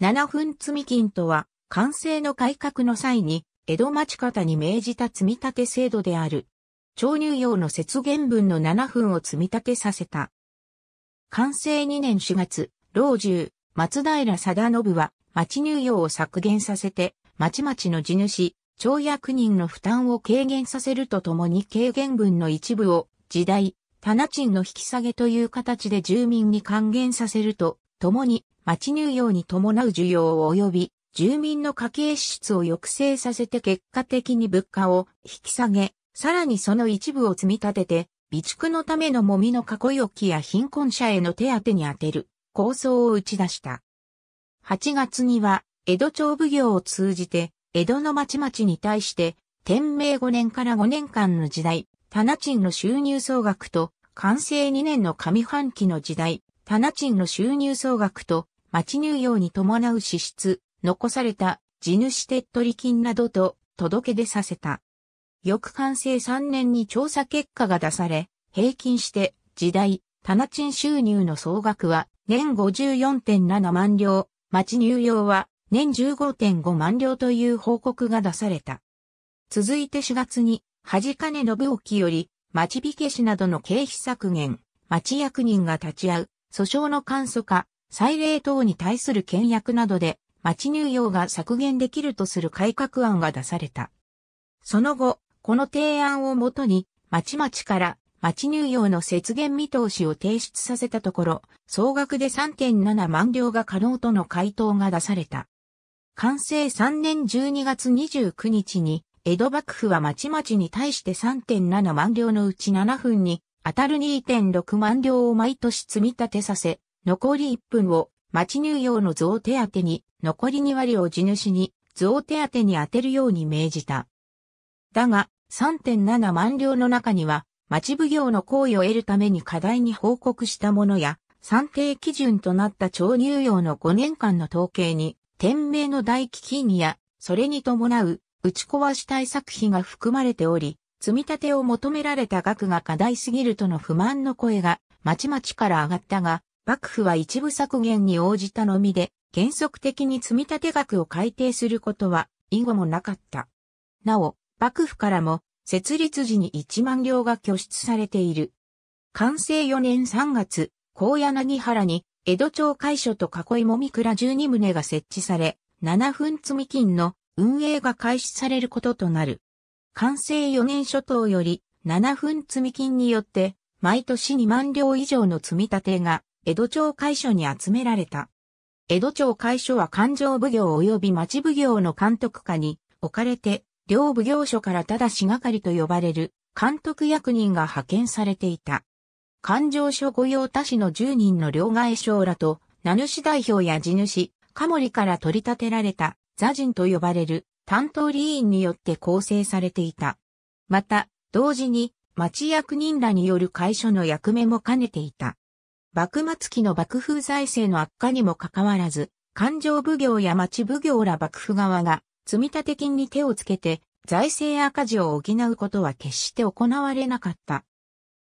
七分積金とは、完成の改革の際に、江戸町方に命じた積立制度である。超入用の節減分の七分を積み立てさせた。完成2年4月、老中、松平貞信は、町入用を削減させて、町々の地主、町役人の負担を軽減させるとともに軽減分の一部を、時代、棚賃の引き下げという形で住民に還元させると、ともに、町乳業に伴う需要及び住民の家計支出を抑制させて結果的に物価を引き下げ、さらにその一部を積み立てて、備蓄のためのもみの囲い置きや貧困者への手当に充てる構想を打ち出した。8月には、江戸町奉行を通じて、江戸の町々に対して、天明5年から5年間の時代、棚賃の収入総額と、完成2年の上半期の時代、棚賃の収入総額と、町乳業に伴う支出、残された地主手取り金などと届け出させた。翌完成3年に調査結果が出され、平均して時代、棚賃収入の総額は年54.7万両、町乳業は年15.5万両という報告が出された。続いて4月に、恥金信沖より、町火消しなどの経費削減、町役人が立ち会う、訴訟の簡素化、祭礼等に対する倹約などで町乳用が削減できるとする改革案が出された。その後、この提案をもとに、町々から町乳用の節減見通しを提出させたところ、総額で3.7万両が可能との回答が出された。完成3年12月29日に、江戸幕府は町々に対して3.7万両のうち7分に、当たる2.6万両を毎年積み立てさせ、残り1分を町乳業の増手当に、残り2割を地主に、増手当に当てるように命じた。だが、3.7万両の中には、町奉行の行為を得るために課題に報告したものや、算定基準となった町乳業の5年間の統計に、天命の大基金や、それに伴う、打ち壊し対策費が含まれており、積み立てを求められた額が課題すぎるとの不満の声が、まちまちから上がったが、幕府は一部削減に応じたのみで、原則的に積立額を改定することは以後もなかった。なお、幕府からも、設立時に1万両が拠出されている。完成4年3月、高柳原に、江戸町会所と囲いもみ倉12棟が設置され、7分積み金の運営が開始されることとなる。完成4年初頭より、7分積み金によって、毎年2万両以上の積み立てが江戸町会所に集められた。江戸町会所は勘定奉行及び町奉行の監督下に置かれて、両奉行所からただしがかりと呼ばれる監督役人が派遣されていた。勘定所御用他市の10人の両替商らと、名主代表や地主、カモリから取り立てられた座人と呼ばれる担当理員によって構成されていた。また、同時に町役人らによる会所の役目も兼ねていた。幕末期の幕府財政の悪化にもかかわらず、勘定奉行や町奉行ら幕府側が積立金に手をつけて財政赤字を補うことは決して行われなかった。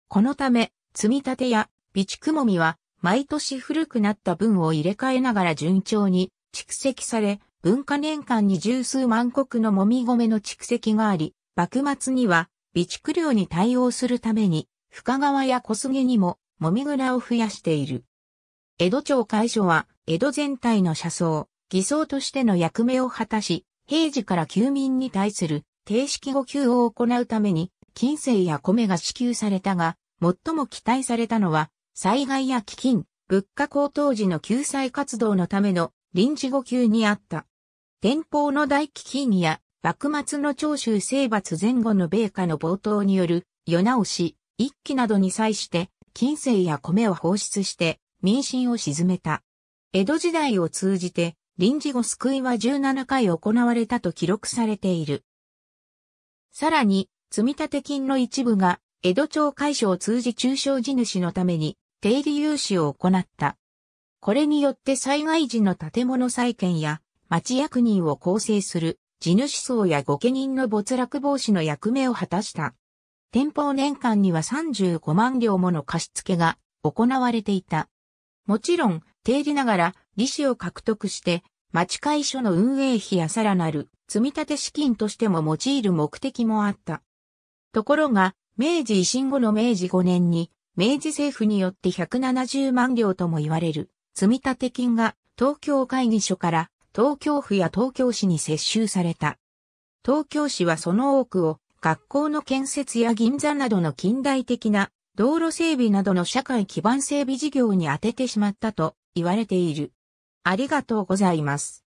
このため、積立や備蓄もみは毎年古くなった分を入れ替えながら順調に蓄積され、文化年間に十数万国のもみ米の蓄積があり、幕末には備蓄量に対応するために、深川や小菅にももみ蔵を増やしている。江戸町会所は、江戸全体の車窓、偽装としての役目を果たし、平時から休民に対する定式後給を行うために、金星や米が支給されたが、最も期待されたのは、災害や飢饉、物価高騰時の救済活動のための臨時後給にあった。天保の大飢饉や、幕末の長州征伐前後の米価の冒頭による、世直し、一揆などに際して、金生や米を放出して民心を鎮めた。江戸時代を通じて臨時後救いは17回行われたと記録されている。さらに、積立金の一部が江戸町会所を通じ中小地主のために定理融資を行った。これによって災害時の建物再建や町役人を構成する地主層や御家人の没落防止の役目を果たした。店舗年間には35万両もの貸付が行われていた。もちろん、定理ながら利子を獲得して、町会所の運営費やさらなる積立資金としても用いる目的もあった。ところが、明治維新後の明治5年に、明治政府によって170万両とも言われる積立金が東京会議所から東京府や東京市に接収された。東京市はその多くを学校の建設や銀座などの近代的な道路整備などの社会基盤整備事業に当ててしまったと言われている。ありがとうございます。